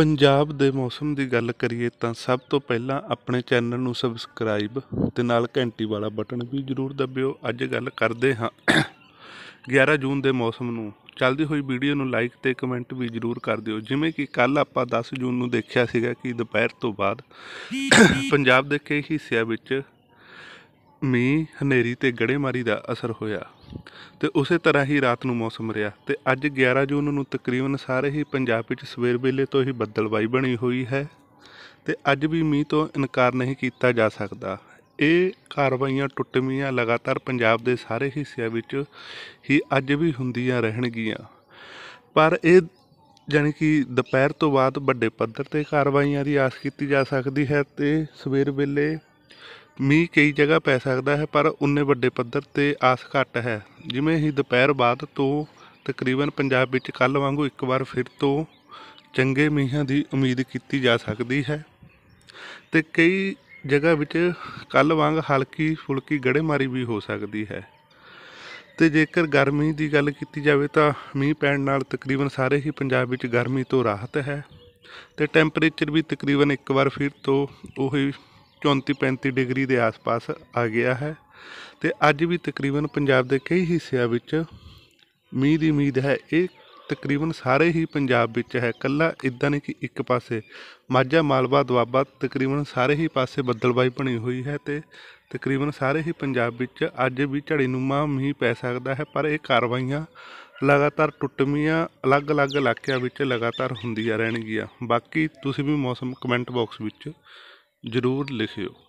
ਪੰਜਾਬ ਦੇ ਮੌਸਮ ਦੀ ਗੱਲ ਕਰੀਏ ਤਾਂ ਸਭ ਤੋਂ ਪਹਿਲਾਂ ਆਪਣੇ ਚੈਨਲ ਨੂੰ ਸਬਸਕ੍ਰਾਈਬ ਤੇ ਨਾਲ ਘੰਟੀ ਵਾਲਾ ਬਟਨ ਵੀ ਜਰੂਰ ਦਬਿਓ ਅੱਜ ਗੱਲ ਕਰਦੇ ਹਾਂ 11 ਜੂਨ ਦੇ ਮੌਸਮ ਨੂੰ ਚੱਲਦੀ ਹੋਈ ਵੀਡੀਓ ਨੂੰ ਲਾਈਕ ਤੇ ਕਮੈਂਟ ਵੀ ਜਰੂਰ ਕਰ ਦਿਓ ਜਿਵੇਂ ਕਿ ਕੱਲ ਆਪਾਂ 10 ਜੂਨ ਨੂੰ ਦੇਖਿਆ ਸੀਗਾ ਕਿ ਦੁਪਹਿਰ ਤੋਂ ਬਾਅਦ ਪੰਜਾਬ ਦੇ ਕਈ ਹਿੱਸਿਆਂ ਵਿੱਚ ਮੀਂਹ ਹਨੇਰੀ ਤੇ ਗੜੇਮਾਰੀ ਦਾ ਅਸਰ ਹੋਇਆ ਤੇ ਉਸੇ ਤਰ੍ਹਾਂ ਹੀ ਰਾਤ ਨੂੰ ਮੌਸਮ ਰਿਹਾ ਤੇ ਅੱਜ 11 ਜੂਨ ਨੂੰ ਤਕਰੀਬਨ ਸਾਰੇ ਹੀ ਪੰਜਾਬ ਵਿੱਚ ਸਵੇਰ ਵੇਲੇ ਤੋਂ ਹੀ ਬੱਦਲਬਾਈ ਬਣੀ ਹੋਈ ਹੈ ਤੇ ਅੱਜ ਵੀ ਮੀਂਹ ਤੋਂ ਇਨਕਾਰ ਨਹੀਂ ਕੀਤਾ ਜਾ ਸਕਦਾ ਇਹ ਕਾਰਵਾਈਆਂ ਟੁੱਟਮੀਆਂ ਲਗਾਤਾਰ ਪੰਜਾਬ ਦੇ ਸਾਰੇ ਹਿੱਸਿਆਂ ਵਿੱਚ ਹੀ ਅੱਜ ਵੀ ਹੁੰਦੀਆਂ ਰਹਿਣਗੀਆਂ ਪਰ ਇਹ ਜਾਨੀ ਕਿ ਦੁਪਹਿਰ ਤੋਂ ਬਾਅਦ ਵੱਡੇ ਪੱਧਰ ਤੇ ਕਾਰਵਾਈਆਂ ਦੀ ਆਸ ਕੀਤੀ ਜਾ ਸਕਦੀ ਹੈ ਤੇ ਸਵੇਰ ਵੇਲੇ ਮੀਂਹ ਕਈ ਜਗ੍ਹਾ ਪੈ ਸਕਦਾ ਹੈ ਪਰ ਉਨੇ ਵੱਡੇ ਪੱਧਰ ਤੇ ਆਸ ਘੱਟ ਹੈ ਜਿਵੇਂ ਹੀ ਦੁਪਹਿਰ ਬਾਅਦ ਤੋਂ ਤਕਰੀਬਨ ਪੰਜਾਬ ਵਿੱਚ ਕੱਲ ਵਾਂਗੂ ਇੱਕ ਵਾਰ ਫਿਰ ਤੋਂ ਚੰਗੇ ਮੀਂਹਾਂ ਦੀ ਉਮੀਦ ਕੀਤੀ ਜਾ ਸਕਦੀ ਹੈ ਤੇ ਕਈ ਜਗ੍ਹਾ ਵਿੱਚ ਕੱਲ ਵਾਂਗ ਹਲਕੀ ਫੁਲਕੀ ਗੜੇਮਾਰੀ ਵੀ ਹੋ ਸਕਦੀ ਹੈ ਤੇ ਜੇਕਰ ਗਰਮੀ ਦੀ ਗੱਲ ਕੀਤੀ ਜਾਵੇ ਤਾਂ ਮੀਂਹ ਪੈਣ ਨਾਲ ਤਕਰੀਬਨ ਸਾਰੇ ਹੀ ਪੰਜਾਬ ਵਿੱਚ ਗਰਮੀ ਤੋਂ ਰਾਹਤ ਹੈ ਤੇ ਟੈਂਪਰੇਚਰ ਵੀ ਤਕਰੀਬਨ ਇੱਕ ਵਾਰ ਫਿਰ ਤੋਂ ਉਹੀ 34 35 ਡਿਗਰੀ ਦੇ ਆਸ-ਪਾਸ ਆ ਗਿਆ ਹੈ ਤੇ ਅੱਜ ਵੀ ਤਕਰੀਬਨ ਪੰਜਾਬ ਦੇ ਕਈ ਹਿੱਸਿਆਂ ਵਿੱਚ ਮੀਂਹ ਦੀ ਉਮੀਦ ਹੈ ਇਹ ਤਕਰੀਬਨ ਸਾਰੇ ਹੀ ਪੰਜਾਬ ਵਿੱਚ ਹੈ ਕੱਲਾ ਇਦਾਂ ਨਹੀਂ ਕਿ ਇੱਕ ਪਾਸੇ ਮਾਝਾ ਮਾਲਵਾ ਦੁਆਬਾ ਤਕਰੀਬਨ ਸਾਰੇ ਹੀ ਪਾਸੇ ਬੱਦਲਬਾਈ ਬਣੀ ਹੋਈ ਹੈ ਤੇ ਤਕਰੀਬਨ ਸਾਰੇ ਹੀ ਪੰਜਾਬ ਵਿੱਚ ਅੱਜ ਵੀ ਝੜੀਨੁਮਾ ਮੀਂਹ ਪੈ ਸਕਦਾ ਹੈ ਪਰ ਇਹ ਕਾਰਵਾਈਆਂ ਲਗਾਤਾਰ ਟੁੱਟਮੀਆਂ ਅਲੱਗ-ਅਲੱਗ ਇਲਾਕਿਆਂ ਵਿੱਚ ਲਗਾਤਾਰ ਹੁੰਦੀਆਂ ਰਹਿਣਗੀਆਂ ਬਾਕੀ ਤੁਸੀਂ ਵੀ ਮੌਸਮ ਕਮੈਂਟ ਬਾਕਸ ਵਿੱਚ ਜ਼ਰੂਰ ਲਿਖਿਓ